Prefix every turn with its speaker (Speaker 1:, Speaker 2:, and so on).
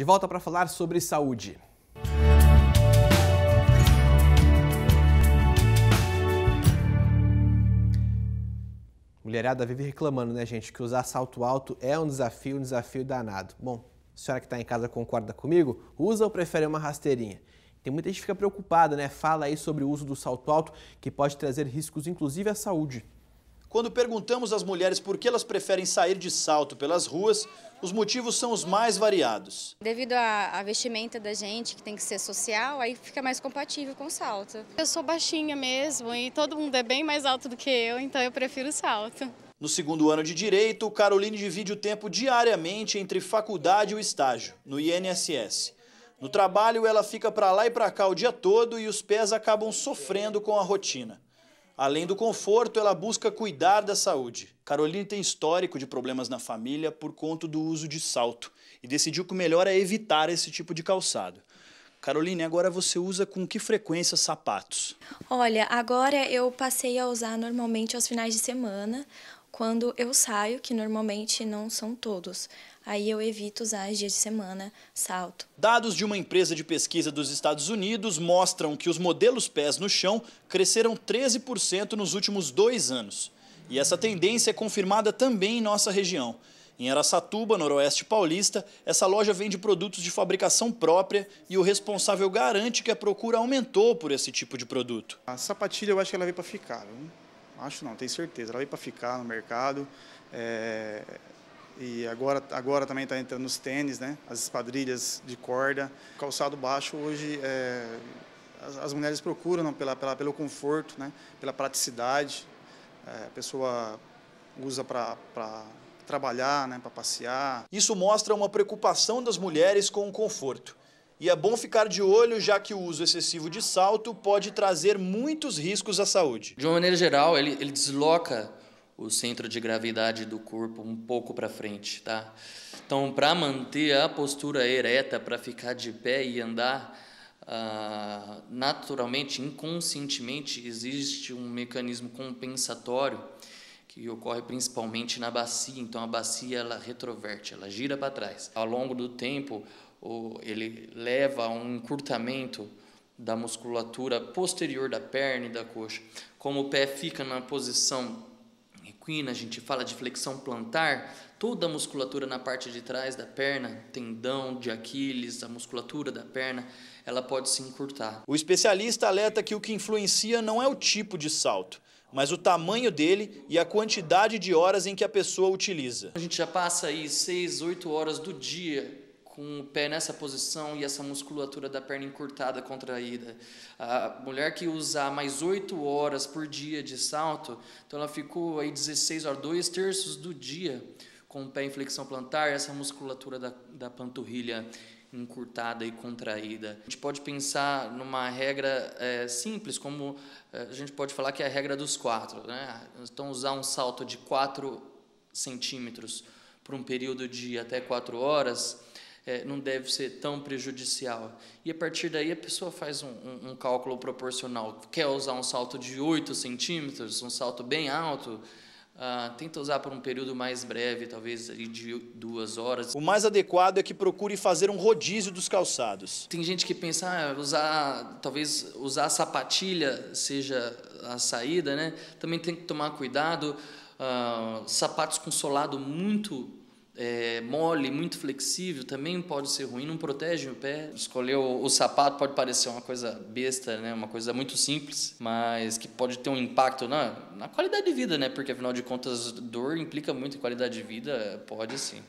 Speaker 1: de volta para falar sobre saúde. Mulherada vive reclamando, né, gente, que usar salto alto é um desafio, um desafio danado. Bom, a senhora que está em casa concorda comigo? Usa ou prefere uma rasteirinha? Tem muita gente que fica preocupada, né? Fala aí sobre o uso do salto alto, que pode trazer riscos, inclusive à saúde. Quando perguntamos às mulheres por que elas preferem sair de salto pelas ruas, os motivos são os mais variados.
Speaker 2: Devido à vestimenta da gente, que tem que ser social, aí fica mais compatível com o salto. Eu sou baixinha mesmo e todo mundo é bem mais alto do que eu, então eu prefiro o salto. No
Speaker 1: segundo ano de Direito, Caroline divide o tempo diariamente entre faculdade e o estágio, no INSS. No trabalho, ela fica para lá e para cá o dia todo e os pés acabam sofrendo com a rotina. Além do conforto, ela busca cuidar da saúde. Caroline tem histórico de problemas na família por conta do uso de salto e decidiu que o melhor é evitar esse tipo de calçado. Caroline, agora você usa com que frequência sapatos? Olha, agora eu passei a usar normalmente aos finais de semana, quando eu saio, que normalmente não são todos, aí eu evito usar dias de semana salto. Dados de uma empresa de pesquisa dos Estados Unidos mostram que os modelos pés no chão cresceram 13% nos últimos dois anos. E essa tendência é confirmada também em nossa região. Em Araçatuba, noroeste paulista, essa loja vende produtos de fabricação própria e o responsável garante que a procura aumentou por esse tipo de produto. A sapatilha eu acho que ela veio para ficar. Viu? Acho não, tenho certeza. Ela veio para ficar no mercado. É, e agora, agora também está entrando os tênis, né? As espadrilhas de corda. Calçado baixo hoje é, as, as, mulheres procuram não, pela, pela, pelo conforto, né? Pela praticidade. É, a pessoa usa para trabalhar, né? Para passear. Isso mostra uma preocupação das mulheres com o conforto. E é bom ficar de olho, já que o uso excessivo de salto pode trazer
Speaker 2: muitos riscos à saúde. De uma maneira geral, ele, ele desloca o centro de gravidade do corpo um pouco para frente, tá? Então, para manter a postura ereta, para ficar de pé e andar, uh, naturalmente, inconscientemente, existe um mecanismo compensatório que ocorre principalmente na bacia. Então, a bacia ela retroverte, ela gira para trás. Ao longo do tempo, ele leva a um encurtamento da musculatura posterior da perna e da coxa. Como o pé fica na posição equina, a gente fala de flexão plantar, toda a musculatura na parte de trás da perna, tendão de Aquiles, a musculatura da perna, ela pode se encurtar.
Speaker 1: O especialista alerta que o que influencia não é o tipo de salto, mas o tamanho dele e a quantidade de horas
Speaker 2: em que a pessoa utiliza. A gente já passa aí 6, 8 horas do dia com o pé nessa posição e essa musculatura da perna encurtada, contraída. A mulher que usa mais oito horas por dia de salto, então ela ficou aí 16 horas, dois terços do dia com o pé em flexão plantar, essa musculatura da, da panturrilha encurtada e contraída. A gente pode pensar numa regra é, simples, como é, a gente pode falar que é a regra dos quatro. Né? Então, usar um salto de quatro centímetros por um período de até quatro horas é, não deve ser tão prejudicial. E a partir daí a pessoa faz um, um, um cálculo proporcional. Quer usar um salto de 8 centímetros, um salto bem alto, Uh, tenta usar por um período mais breve, talvez de duas horas. O
Speaker 1: mais adequado é que procure fazer um
Speaker 2: rodízio dos calçados. Tem gente que pensa, ah, usar, talvez usar sapatilha seja a saída, né? Também tem que tomar cuidado. Uh, sapatos com solado muito é, mole, muito flexível, também pode ser ruim, não protege o pé. Escolher o, o, sapato pode parecer uma coisa besta, né? uma coisa muito simples, mas que pode ter um impacto na, na qualidade de vida, né? porque afinal de contas, dor implica muito em qualidade de vida, pode sim.